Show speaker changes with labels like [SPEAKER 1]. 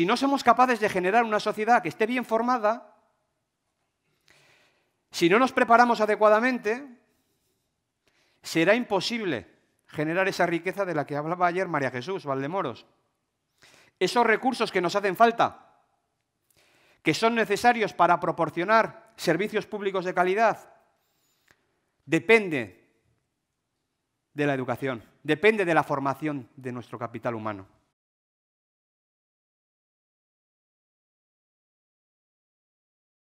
[SPEAKER 1] si no somos capaces de generar una sociedad que esté bien formada, si no nos preparamos adecuadamente, será imposible generar esa riqueza de la que hablaba ayer María Jesús Valdemoros. Esos recursos que nos hacen falta, que son necesarios para proporcionar servicios públicos de calidad, depende de la educación, depende de la formación de nuestro capital humano.